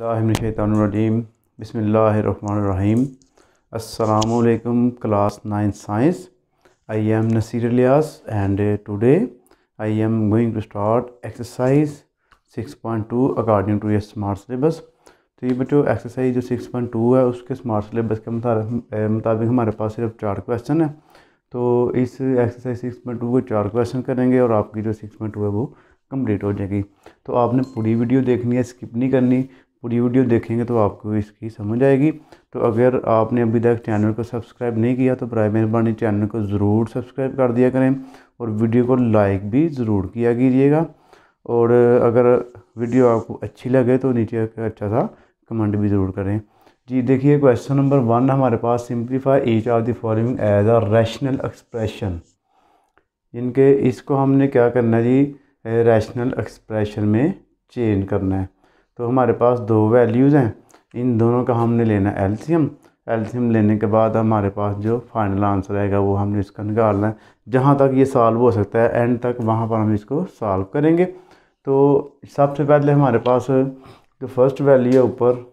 शैतानरजीम बसमीम अल्लाम class nine science I am Naseer Ilyas and today I am going to start exercise 6.2 according to ये smart syllabus तो ये बच्चों एक्सरसाइज जो 6.2 है उसके स्मार्ट सिलेबस के मुताबिक हमारे पास सिर्फ चार क्वेश्चन है तो इस एक्सरसाइज 6.2 के चार क्वेश्चन करेंगे और आपकी जो 6.2 है वो कंप्लीट हो जाएगी तो आपने पूरी वीडियो देखनी है स्किप नहीं करनी पूरी वीडियो देखेंगे तो आपको इसकी समझ आएगी तो अगर आपने अभी तक चैनल को सब्सक्राइब नहीं किया तो बरए मेहरबानी चैनल को ज़रूर सब्सक्राइब कर दिया करें और वीडियो को लाइक भी ज़रूर किया कीजिएगा और अगर वीडियो आपको अच्छी लगे तो नीचे अच्छा सा कमेंट भी ज़रूर करें जी देखिए क्वेश्चन नंबर वन हमारे पास simplify each are the following as a rational expression इनके इसको हमने क्या करना है जी रैशनल एक्सप्रेशन में चेंज करना है तो हमारे पास दो वैल्यूज़ हैं इन दोनों का हमने लेना है एल्शियम एल्शियम लेने के बाद हमारे पास जो फाइनल आंसर आएगा वो हमने इसका निकालना है जहाँ तक ये सॉल्व हो सकता है एंड तक वहाँ पर हम इसको सॉल्व करेंगे तो सबसे पहले हमारे पास जो फर्स्ट वैल्यू है ऊपर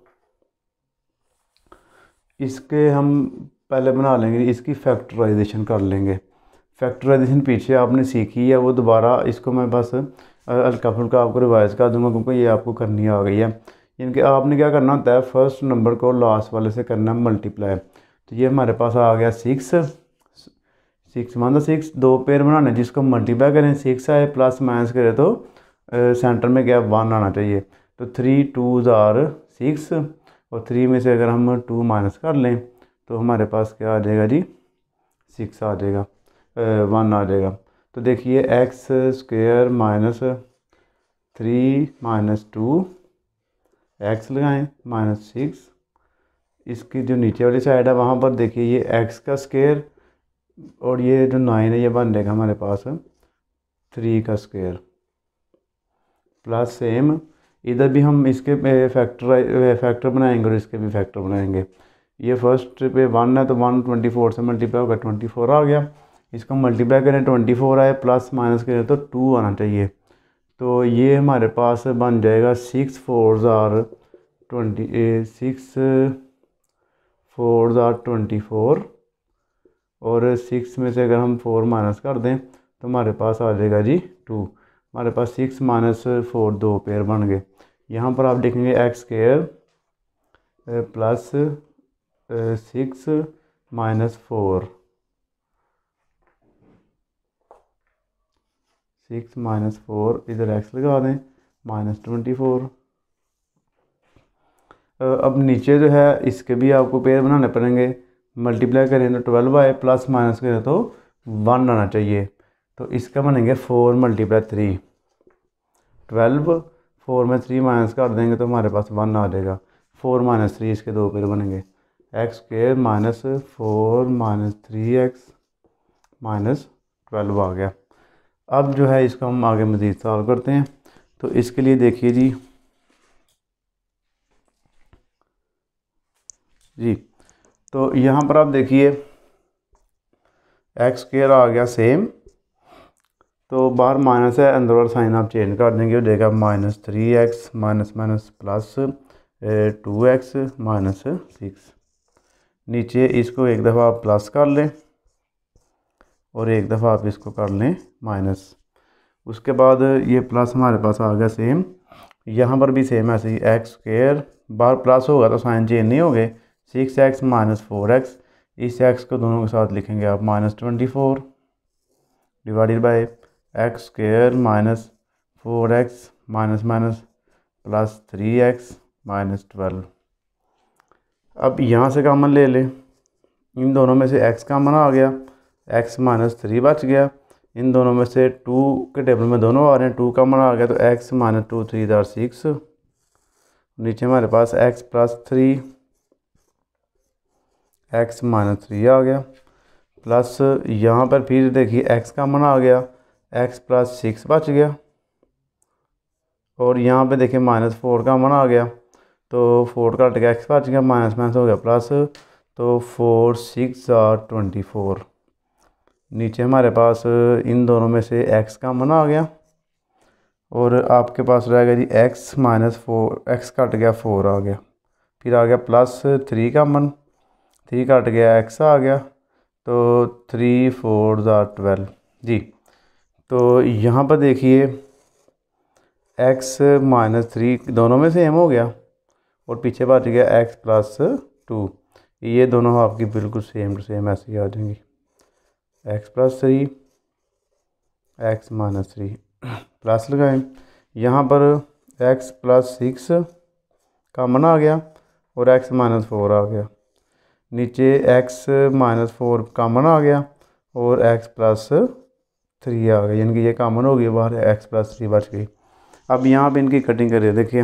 इसके हम पहले बना लेंगे इसकी फैक्टराइजेशन कर लेंगे फैक्टराइजेशन पीछे आपने सीखी है वो दोबारा इसको मैं बस हल्का फुल्का आपको रिवाइज कर दूंगा क्योंकि ये आपको करनी आ गई है इनके आपने क्या करना होता है फर्स्ट नंबर को लास्ट वाले से करना है मल्टीप्लाई तो ये हमारे पास आ गया सिक्स सिक्स मान सिक्स दो पेयर बनाने जिसको मल्टीप्लाई करें सिक्स आए प्लस माइनस करें तो सेंटर में गैप वन आना चाहिए तो थ्री टू ज़ार सिक्स और थ्री में से अगर हम टू माइनस कर लें तो हमारे पास क्या आ जाएगा जी सिक्स आ जाएगा वन आ जाएगा तो देखिए x square minus three minus two x लगाएं माइनस सिक्स इसकी जो नीचे वाली साइड है वहाँ पर देखिए ये एक्स का स्क्र और ये जो नाइन है ये बन जाएगा हमारे पास थ्री का स्क्वेयर प्लस सेम इधर भी हम इसके फैक्टर फैक्टर बनाएंगे और इसके भी फैक्टर बनाएंगे ये फर्स्ट पे वन है तो वन ट्वेंटी फोर से मल्टीप्लाई होगा ट्वेंटी फोर आ गया इसको मल्टीप्लाई करें ट्वेंटी फोर आए प्लस माइनस करें तो टू आना चाहिए तो ये हमारे पास बन जाएगा सिक्स फोर ज़ार ट्वेंटी सिक्स फोर ज़ार ट्वेंटी फोर और सिक्स में से अगर हम फोर माइनस कर दें तो हमारे पास आ जाएगा जी टू हमारे पास सिक्स माइनस फोर दो पेयर बन गए यहाँ पर आप देखेंगे x square plus six minus four six minus four इधर एक्स लगा दें माइनस ट्वेंटी फोर अब नीचे जो है इसके भी आपको पेयर बनाने पड़ेंगे मल्टीप्लाई करें तो ट्वेल्व आए प्लस माइनस करें तो वन आना चाहिए तो इसका बनेंगे four multiply three twelve four में थ्री माइनस कर देंगे तो हमारे पास वन आ जाएगा फोर माइनस थ्री इसके दो पेयर बनेंगे x square minus four minus three x minus twelve आ गया अब जो है इसको हम आगे मज़ीद सॉल्व करते हैं तो इसके लिए देखिए जी जी तो यहाँ पर आप देखिए एक्स केयर आ गया सेम तो बाहर माइनस है अंदर और साइन आप चेंज कर देंगे देगा minus three x minus minus plus two x minus six नीचे इसको एक दफ़ा आप प्लस कर लें और एक दफ़ा आप इसको कर लें माइनस उसके बाद ये प्लस हमारे पास आ गया सेम यहाँ पर भी सेम ऐसे ही एक्स स्क्र बार प्लस होगा तो साइन चेंज नहीं होगे six x minus four x इस एक्स को दोनों के साथ लिखेंगे आप minus twenty four divided by x square minus four x minus minus plus three x minus twelve अब यहाँ से कामन ले लें इन दोनों में से एक्स कामन आ गया एक्स माइनस थ्री बच गया इन दोनों में से टू के टेबल में दोनों आ रहे हैं टू का मन आ गया तो एक्स माइनस टू थ्री दार सिक्स नीचे हमारे पास x plus three x minus three आ गया प्लस यहाँ पर फिर देखिए एक्स का मन आ गया एक्स प्लस सिक्स बच गया और यहाँ पे देखिए माइनस फोर का मन आ गया तो फोर का हट गया एक्स बच गया माइनस माइनस हो गया प्लस तो four six are twenty four नीचे हमारे पास इन दोनों में से एक्स का मन आ गया और आपके पास रहेगा जी x minus four x cut गया फोर आ गया फिर आ गया प्लस थ्री का मन थ्री कट गया एक्स आ गया तो थ्री फोर ज़ार ट्वेल्व जी तो यहाँ पर देखिए एक्स माइनस थ्री दोनों में सेम हो गया और पीछे बच गया एक्स प्लस टू ये दोनों आपकी बिल्कुल सेम टू सेम ऐसे ही आ जाएंगी x plus three x minus three plus लगाएं यहाँ पर एक्स प्लस सिक्स कामन आ गया और एक्स माइनस फोर आ गया नीचे एक्स माइनस फोर कामन आ गया और एक्स प्लस थ्री आ गया यानी कि ये कामन हो गई बाहर एक्स प्लस थ्री बच गई अब यहाँ पे इनकी कटिंग करिए देखिए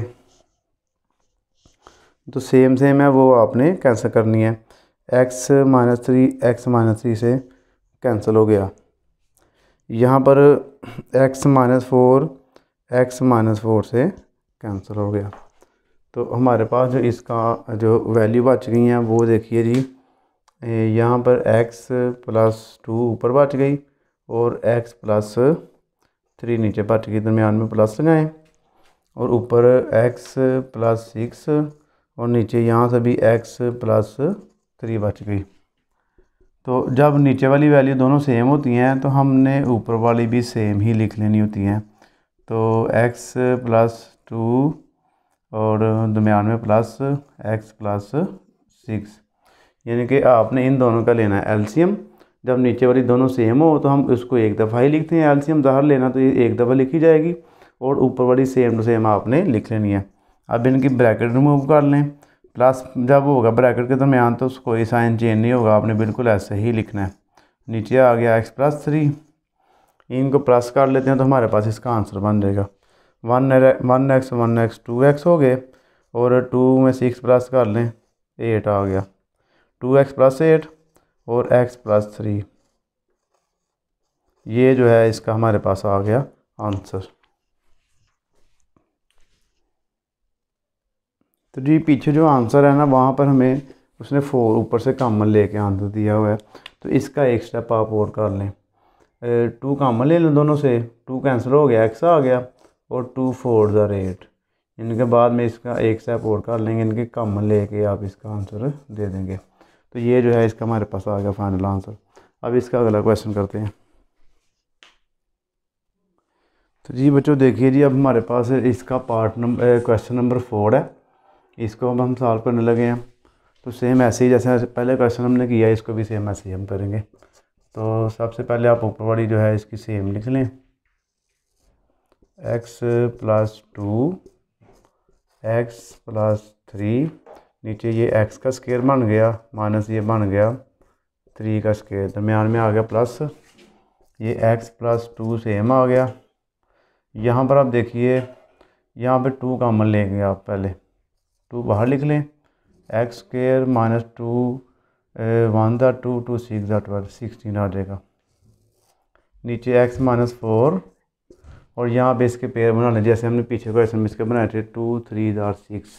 तो सेम सेम है वो आपने कैंसिल करनी है x minus three x minus three से कैंसिल हो गया यहाँ पर x minus four x minus four से कैंसिल हो गया तो हमारे पास जो इसका जो वैल्यू बच गई हैं वो देखिए जी यहाँ पर x प्लस टू ऊपर बच गई और x प्लस थ्री नीचे बच गई दरमियान में प्लस लगाएं और ऊपर x प्लस सिक्स और नीचे यहाँ से भी x प्लस थ्री बच गई तो जब नीचे वाली वैल्यू दोनों सेम होती हैं तो हमने ऊपर वाली भी सेम ही लिख लेनी होती हैं तो एक्स प्लस टू और दरमियान में प्लस एक्स प्लस सिक्स यानी कि आपने इन दोनों का लेना है एल्सीयम जब नीचे वाली दोनों सेम हो तो हम उसको एक दफ़ा ही लिखते हैं एल्सीयम जहाँ लेना तो ये एक दफ़ा लिखी जाएगी और ऊपर वाली सेम टू सेम आपने लिख लेनी है अब इनकी ब्रैकेट रिमूव कर लें प्लस जब होगा ब्रैकेट के दरमियान तो कोई साइन चेंज नहीं होगा आपने बिल्कुल ऐसे ही लिखना है नीचे आ गया एक्स प्लस थ्री इनको प्लस कर लेते हैं तो हमारे पास इसका आंसर बन जाएगा one one x one x two x हो गए और टू में सिक्स प्लस कर लें एट आ गया टू एक्स प्लस एट और एक्स प्लस थ्री ये जो है इसका हमारे पास आ गया आंसर तो जी पीछे जो आंसर है ना वहाँ पर हमें उसने फोर ऊपर से कामन ले कर आंसर दिया हुआ है तो इसका एक स्टेप आप और कर लें टू कामन ले लें दोनों से टू कैंसिल हो गया एक्स आ गया और टू फोर द एट इनके बाद में इसका एक स्टेप और कर लेंगे इनके कामन ले कर आप इसका आंसर दे देंगे तो ये जो है इसका हमारे पास आ गया फाइनल आंसर अब इसका अगला क्वेश्चन करते हैं तो जी बच्चों देखिए जी अब हमारे पास इसका part number question number four है इसको अब हम सॉल्व करने लगे हैं तो सेम ऐसे ही जैसे पहले क्वेश्चन हमने किया है इसको भी सेम ऐसे ही हम करेंगे तो सबसे पहले आप ऊपर वाली जो है इसकी सेम लिख लें x plus two x plus three नीचे ये एक्स का स्केयर बन गया माइनस ये बन गया थ्री का स्केयर दरमियान में आ गया प्लस ये एक्स प्लस टू सेम आ गया यहाँ पर आप देखिए यहाँ पे टू कामन लेंगे आप पहले टू बाहर लिख लें x square minus two one द टू टू सिक्स ज़ा ट्वेल्व सिक्सटीन आ जाएगा नीचे एक्स माइनस फोर और यहाँ पे इसके पेयर बना लें जैसे हमने पीछे का इसमें इसके बनाए थे टू थ्री ज़ार सिक्स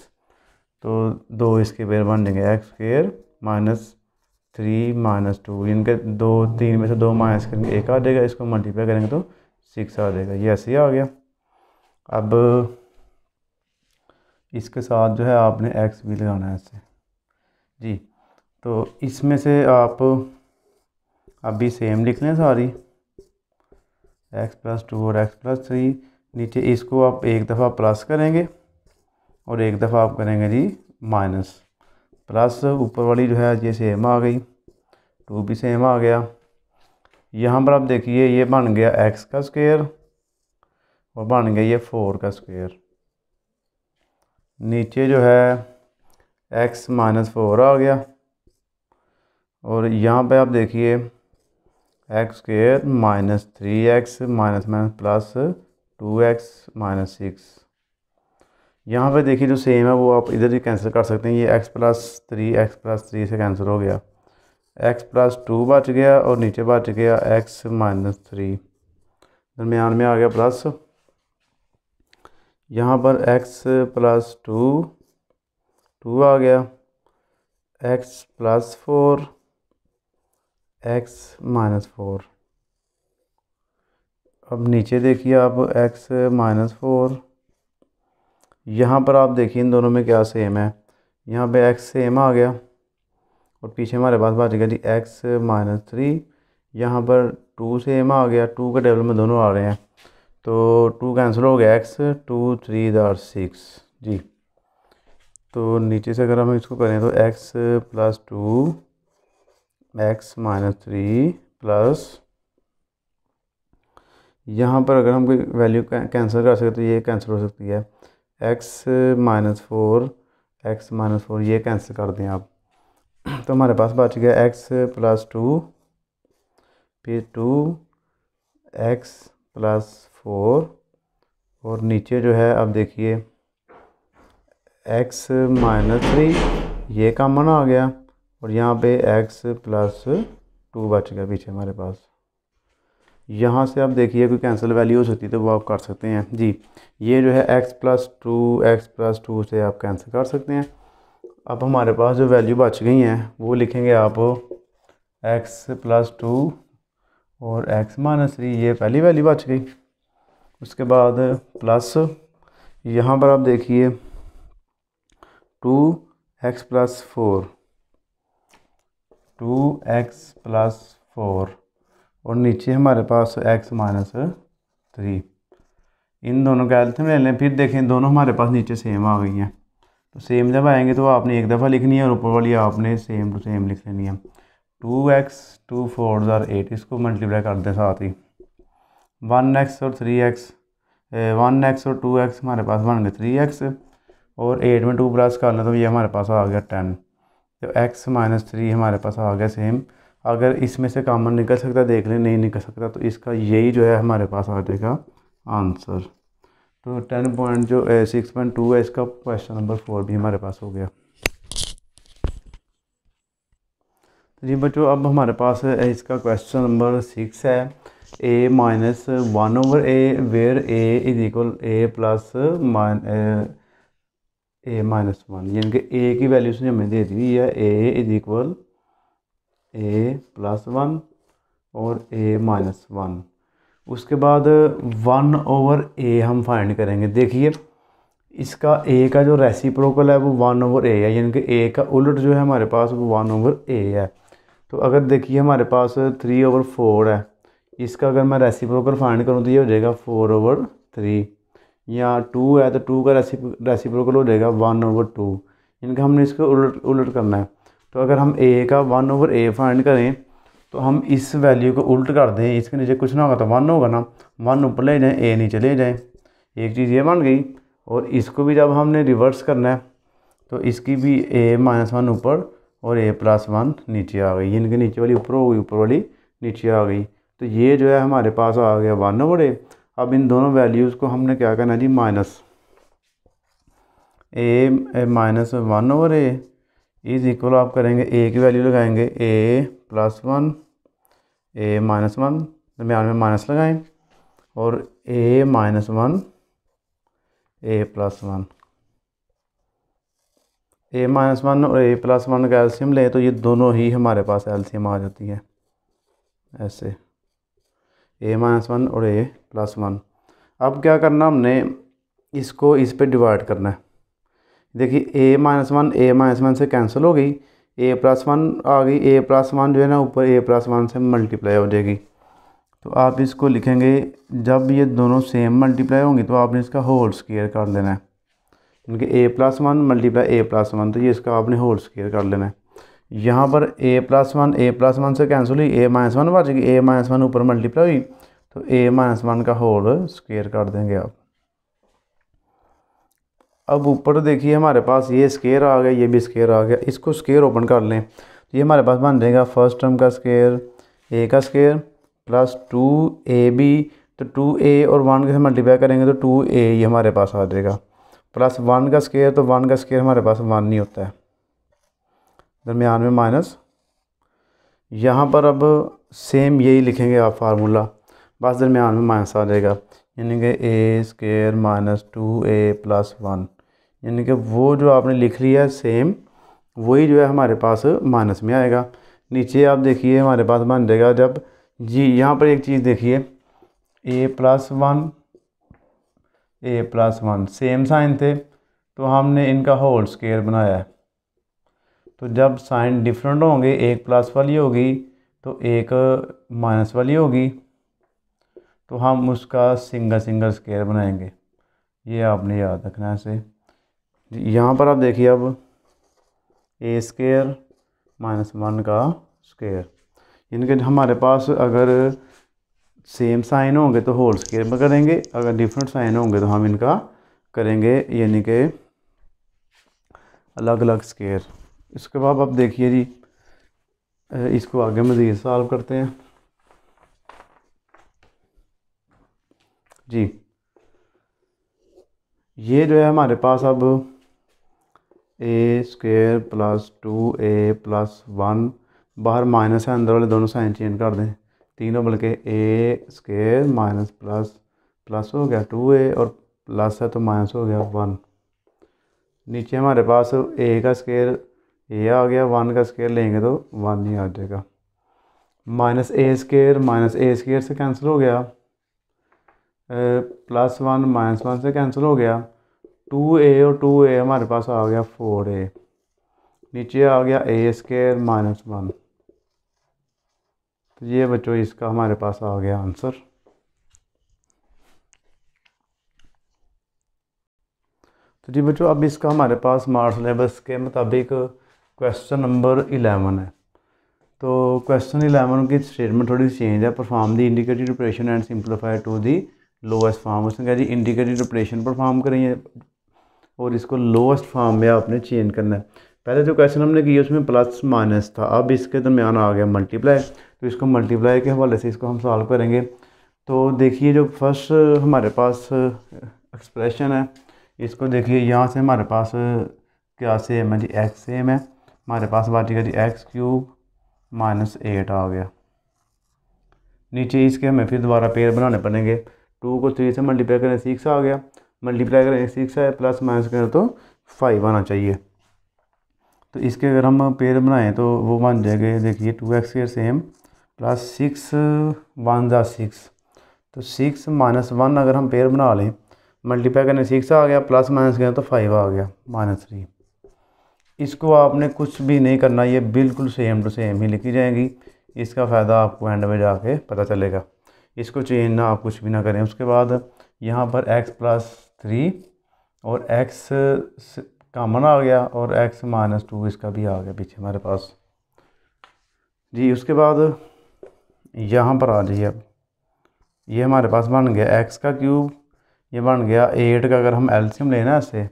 तो दो इसके पेयर बन देंगे x square minus three minus two इनके दो तीन में से दो माइनस करेंगे एक आ जाएगा इसको मल्टीप्लाई करेंगे तो सिक्स आ जाएगा ये ऐसे ही आ गया अब इसके साथ जो है आपने एक्स भी लगाना है इससे जी तो इसमें से आप अभी सेम लिख लें सारी एक्स प्लस टू और एक्स प्लस थ्री नीचे इसको आप एक दफ़ा प्लस करेंगे और एक दफ़ा आप करेंगे जी माइनस प्लस ऊपर वाली जो है ये सेम आ गई टू भी सेम आ गया यहाँ पर आप देखिए ये बन गया एक्स का स्क्वायर और बन गया ये फोर का स्क्वेयर नीचे जो है एक्स माइनस फोर आ गया और यहाँ पे आप देखिए x square minus three x minus minus plus two x minus six यहाँ पे देखिए जो सेम है वो आप इधर भी कैंसिल कर सकते हैं ये x plus three x plus three से कैंसिल हो गया एक्स प्लस टू बच गया और नीचे बच गया एक्स माइनस थ्री दरमियान में आ गया प्लस यहाँ पर x प्लस टू टू आ गया x plus four x minus four अब नीचे देखिए आप x माइनस फोर यहाँ पर आप देखिए इन दोनों में क्या सेम है यहाँ पे x सेम आ गया और पीछे हमारे पास बात गया एक्स x माइनस थ्री यहाँ पर टू सेम आ गया टू के टेबल में दोनों आ रहे हैं तो टू कैंसिल हो गया एक्स टू थ्री दार सिक्स जी तो नीचे से अगर हम इसको करें तो x plus two x minus three plus यहाँ पर अगर हम कोई वैल्यू कैंसिल कर सकते तो ये कैंसिल हो सकती है x minus four x minus four ये कैंसिल कर दें आप तो हमारे पास बच गया एक्स प्लस टू फिर टू एक्स प्लस फोर और नीचे जो है अब देखिए एक्स माइनस थ्री ये कामन आ गया और यहाँ पे एक्स प्लस टू बच गया पीछे हमारे पास यहाँ से आप देखिए कोई कैंसिल वैल्यूज होती है तो वो आप कर सकते हैं जी ये जो है x plus two x plus two से आप कैंसिल कर सकते हैं अब हमारे पास जो वैल्यू बच गई हैं वो लिखेंगे आप x प्लस टू और x माइनस थ्री ये पहली वैल्यू बच गई उसके बाद प्लस यहाँ पर आप देखिए two x plus four two x plus four और नीचे हमारे पास एक्स माइनस थ्री इन दोनों का एल्थम ले लें फिर देखें दोनों हमारे पास नीचे सेम आ गई हैं तो सेम जब आएंगे तो आपने एक दफ़ा लिखनी है और ऊपर वाली आपने सेम टू सेम लिख लेनी है टू एक्स टू फोर ज़ार एट इसको मल्टीप्लाई कर दें साथ ही वन एक्स और थ्री एक्स वन एक्स और टू एक्स हमारे पास बन गए थ्री एक्स और एट में टू प्लस कर लें तो ये हमारे पास आ गया टेन तो एक्स माइनस थ्री हमारे पास आ गया सेम अगर इसमें से कॉमन निकल सकता देख लें नहीं निकल सकता तो इसका यही जो है हमारे पास आ जाएगा आंसर तो टेन पॉइंट जो सिक्स पॉइंट टू है इसका क्वेश्चन नंबर फोर भी हमारे पास हो गया तो जी बच्चों अब हमारे पास इसका क्वेश्चन नंबर सिक्स है a minus 1 over a where a is equal a plus min, a, a minus 1 यानी कि a की वैल्यू उसने हमें दे दी हुई है a is equal a plus one और a माइनस वन उसके बाद वन ओवर a हम फाइंड करेंगे देखिए इसका a का जो रेसिप्रोकल है वो वन ओवर a है यानी कि a का उलट जो है हमारे पास वो वन ओवर a है तो अगर देखिए हमारे पास थ्री ओवर फोर है इसका अगर मैं रेसिप्रोकल फाइंड करूँ तो ये हो जाएगा फोर ओवर थ्री या टू है तो टू का रेसिप रेसिप्रोकल हो जाएगा वन ओवर टू इनका हमने इसको उलट उलट करना है तो अगर हम ए का वन ओवर ए फाइंड करें तो हम इस वैल्यू को उल्ट कर दें इसके नीचे कुछ ना होगा तो वन होगा ना वन ऊपर ले जाएँ ए नीचे ले जाएँ एक चीज़ ये बन गई और इसको भी जब हमने रिवर्स करना है तो इसकी भी ए माइनस वन ऊपर और ए प्लस वन नीचे आ गई इनके नीचे वाली ऊपर हो गई ऊपर वाली नीचे आ गई तो ये जो है हमारे पास आ गया वन ओवर ए अब इन दोनों वैल्यूज़ को हमने क्या करना जी minus a minus one over a is equal आप करेंगे ए की वैल्यू लगाएंगे a plus one a minus one दरमियान में माइनस लगाएं और a minus one a plus one a minus one और ए प्लस वन का एल्शियम लें तो ये दोनों ही हमारे पास एल्शियम आ जाती है ऐसे ए माइनस वन और ए प्लस वन अब क्या करना हमने इसको इस पर डिवाइड करना है देखिए a minus one a minus one से कैंसिल हो गई ए प्लस वन आ गई ए प्लस वन जो है ना ऊपर ए प्लस वन से मल्टीप्लाई हो जाएगी तो आप इसको लिखेंगे जब ये दोनों सेम मल्टीप्लाई होंगी तो आपने इसका होल स्केयर कर लेना है क्योंकि a plus one multiply a plus one तो ये इसका आपने होल स्केयर कर लेना है यहाँ पर a plus one a plus one से कैंसिल हुई ए माइनस वन बच गई ए माइनस वन ऊपर मल्टीप्लाई हुई तो ए माइनस वन का होल स्केयर कर देंगे आप अब ऊपर तो देखिए हमारे पास ये स्केयर आ गया ये भी स्केयर आ गया इसको स्केयर ओपन कर लें तो ये हमारे पास बन जाएगा फर्स्ट टर्म का स्केयर ए का square plus two a b तो टू ए और वन के मल्टीप्लाई करेंगे तो टू ए ये हमारे पास आ जाएगा प्लस वन का स्केयर तो वन का स्केयर हमारे पास वन ही होता है दरमियान में माइनस यहाँ पर अब सेम यही लिखेंगे आप फार्मूला बस दरमियान में माइनस आ जाएगा यानी कि a square minus two a plus one यानी कि वो जो आपने लिख लिया है सेम वही जो है हमारे पास माइनस में आएगा नीचे आप देखिए हमारे पास बन जाएगा जब जी यहाँ पर एक चीज़ देखिए a plus one a plus one same sign थे तो हमने इनका होल स्केयर बनाया है तो जब साइन डिफरेंट होंगे एक प्लस वाली होगी तो एक माइनस वाली होगी तो हम उसका सिंगल सिंगल स्केयर बनाएंगे ये आपने याद रखना है इसे यहाँ पर आप देखिए अब ए स्केयर माइनस वन का स्केयर यानी कि हमारे पास अगर सेम साइन होंगे तो होल स्केयर में करेंगे अगर डिफरेंट साइन होंगे तो हम इनका करेंगे यानी कि अलग अलग स्केयर इसके बाद आप देखिए जी इसको आगे मज़ीद सॉल्व करते हैं जी ये जो है हमारे पास अब a square plus two a plus one बाहर माइनस है अंदर वाले दोनों साइन चेंज कर दें तीनों बल्कि a square minus plus plus हो गया टू ए और प्लस है तो माइनस हो गया वन नीचे हमारे पास ए का स्केयर ए आ गया वन का स्केयर लेंगे तो वन ही आ जाएगा minus a square minus a square से कैंसिल हो गया प्लस वन माइनस वन से कैंसिल हो गया टू ए और टू ए हमारे पास आ गया फोर ए नीचे आ गया ए स्केयर माइनस वन तो ये बच्चों इसका हमारे पास आ गया आंसर तो जी बच्चों अब इसका हमारे पास मार्स सिलेबस के मुताबिक क्वेश्चन नंबर इलेवन है तो क्वेश्चन इलेवन की स्टेटमेंट थोड़ी चेंज है perform the indicative operation and simplify to the lowest form उसने कहा जी इंडिकेटिव रिप्रेशन परफॉर्म करेंगे और इसको लोएस्ट फॉर्म में आपने चेंज करना है पहले जो क्वेश्चन हमने किया उसमें प्लस माइनस था अब इसके दरमियान आ गया मल्टीप्लाई तो इसको मल्टीप्लाई के हवाले से इसको हम सॉल्व करेंगे तो देखिए जो फर्स्ट हमारे पास एक्सप्रेशन है इसको देखिए यहाँ से हमारे पास क्या सेम है जी एक्स सेम है हमारे पास ही करी एक्स क्यूब माइनस एट आ गया नीचे इसके हमें फिर दोबारा पेयर बनाने पड़ेंगे टू को थ्री से मल्टीप्लाई करें सिक्स आ गया मल्टीप्लाई करें सिक्स है प्लस माइनस करें तो फाइव आना चाहिए तो इसके अगर हम पेयर बनाएं तो वो बन जाएंगे देखिए टू एक्स के सेम प्लस सिक्स वन ज़ा सिक्स तो सिक्स माइनस वन अगर हम पेयर बना लें मल्टीप्लाई करने सिक्स आ गया प्लस माइनस करें तो फाइव आ गया माइनस थ्री इसको आपने कुछ भी नहीं करना ये बिल्कुल सेम टू सेम ही लिखी जाएगी इसका फ़ायदा आपको एंड में जाके पता चलेगा इसको चेंज ना आप कुछ भी ना करें उसके बाद यहाँ पर x प्लस थ्री और x कामन आ गया और x माइनस टू इसका भी आ गया पीछे हमारे पास जी उसके बाद यहाँ पर आ जाइए अब ये हमारे पास बन गया x का क्यूब ये बन गया एट का अगर हम एल्शियम लेना ऐसे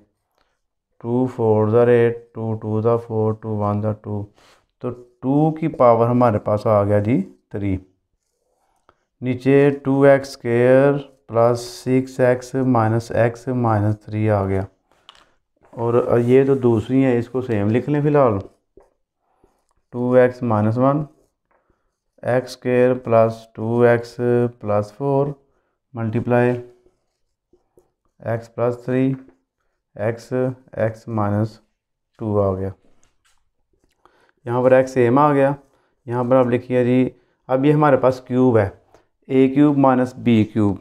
टू फोर ज़र एट टू टू ज़ा फोर टू वन ज़ा टू तो टू की पावर हमारे पास आ गया जी थ्री नीचे two x square plus six x minus x minus three आ गया और ये तो दूसरी है इसको सेम लिख लें फ़िलहाल two x minus one x square plus two x plus four multiply x plus three x x minus two आ गया यहाँ पर एक्स एम आ गया यहाँ पर आप लिखिए जी अब ये हमारे पास क्यूब है a cube minus b cube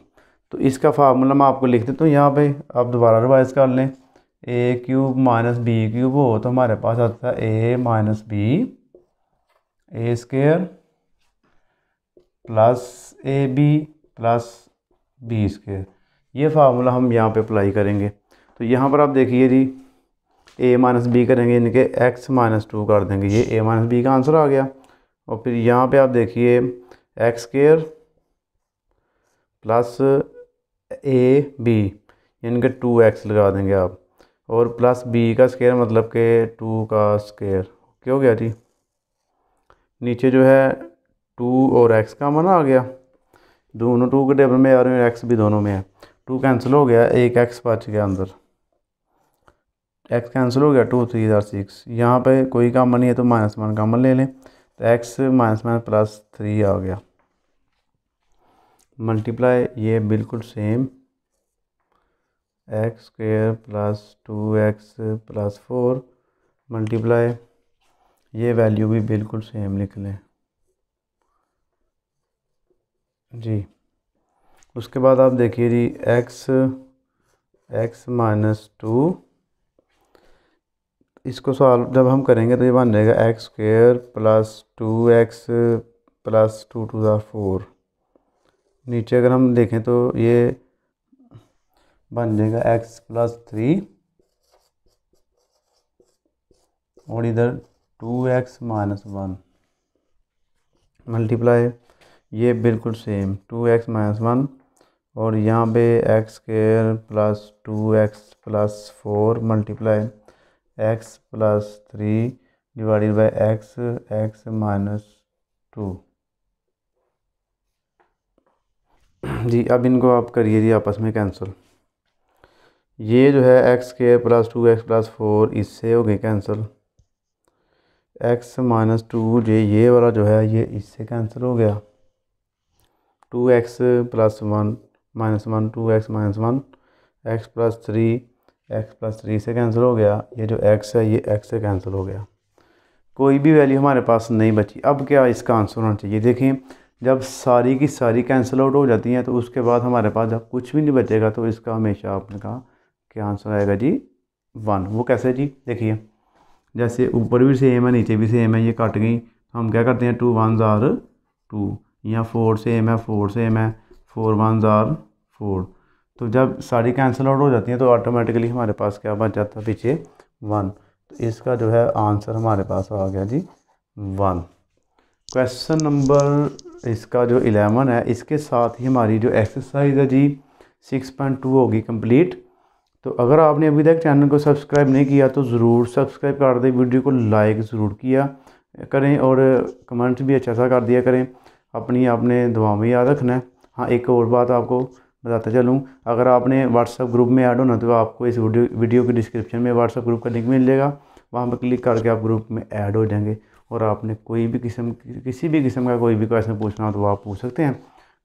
तो इसका फार्मूला मैं आपको लिख देता हूँ यहाँ पे आप दोबारा रिवाइज कर लें a cube minus b cube हो तो हमारे पास आता है a minus b a square plus a b plus b square ये फार्मूला हम यहाँ पे अप्लाई करेंगे तो यहाँ पर आप देखिए जी ए माइनस बी करेंगे इनके एक्स माइनस टू कर देंगे ये ए माइनस बी का आंसर आ गया और फिर यहाँ पे आप देखिए x square plus a b इनके टू एक्स लगा देंगे आप और प्लस बी का स्केयर मतलब के टू का स्केयर क्यों हो गया जी नीचे जो है टू और एक्स का मन आ गया दोनों टू के टेबल में आ रहे हैं एक्स भी दोनों में है टू कैंसिल हो गया एक एक्स बच गया अंदर एक्स कैंसिल हो गया टू थ्री ज़ार सिक्स यहाँ पर कोई कामन नहीं है तो माइनस वन कामन ले लें तो x minus one plus three आ गया मल्टीप्लाई ये बिल्कुल same x square plus two x plus four multiply ये वैल्यू भी बिल्कुल सेम लिख लें जी उसके बाद आप देखिए जी एक्स एक्स माइनस टू इसको सॉल्व जब हम करेंगे तो ये बन जाएगा x square plus two x plus two two ज़ा फोर नीचे अगर हम देखें तो ये बन जाएगा एक्स प्लस थ्री और इधर two x minus one multiply ये बिल्कुल same two x minus one और यहाँ पे x square plus two x plus four multiply x plus three divided by x x minus two जी अब इनको आप करिए जी आपस में कैंसिल ये जो है एक्स के plus two x plus four इससे हो गई कैंसिल एक्स माइनस टू जे ये वाला जो है ये इससे कैंसिल हो गया two x plus one minus one two x minus one x plus three x plus three से कैंसिल हो गया ये जो एक्स है ये एक्स से कैंसिल हो गया कोई भी वैल्यू हमारे पास नहीं बची अब क्या इसका आंसर होना चाहिए देखें जब सारी की सारी कैंसिल आउट हो जाती हैं तो उसके बाद हमारे पास जब कुछ भी नहीं बचेगा तो इसका हमेशा आपने कहा कि आंसर आएगा जी वन वो कैसे जी देखिए जैसे ऊपर भी सेम है नीचे भी सेम है ये कट गई तो हम क्या करते हैं टू वन ज़ार टू या फोर सेम है फोर सेम है फोर वन ज़ार फोर तो जब सारी कैंसिल आउट हो जाती हैं तो ऑटोमेटिकली हमारे पास क्या बन जाता है पीछे वन तो इसका जो है आंसर हमारे पास आ गया जी वन क्वेश्चन नंबर इसका जो इलेवन है इसके साथ ही हमारी जो एक्सरसाइज है जी सिक्स पॉइंट टू होगी कंप्लीट तो अगर आपने अभी तक चैनल को सब्सक्राइब नहीं किया तो ज़रूर सब्सक्राइब कर दें वीडियो को लाइक ज़रूर किया करें और कमेंट्स भी अच्छा सा कर दिया करें अपनी आपने दुआ में याद रखना है हाँ एक और बात आपको बताता चलूँ अगर आपने व्हाट्सअप ग्रुप में ऐड होना तो आपको इस वीडियो वीडियो के डिस्क्रिप्शन में व्हाट्सअप ग्रुप का लिंक मिल जाएगा वहाँ पर क्लिक करके आप ग्रुप में ऐड हो जाएंगे और आपने कोई भी किस्म किसी भी किस्म का कोई भी क्वेश्चन पूछना हो तो आप पूछ सकते हैं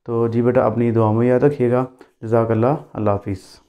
तो जी बेटा अपनी दुआ में याद रखिएगा जजाकल्ला अल्लाह हाफिज़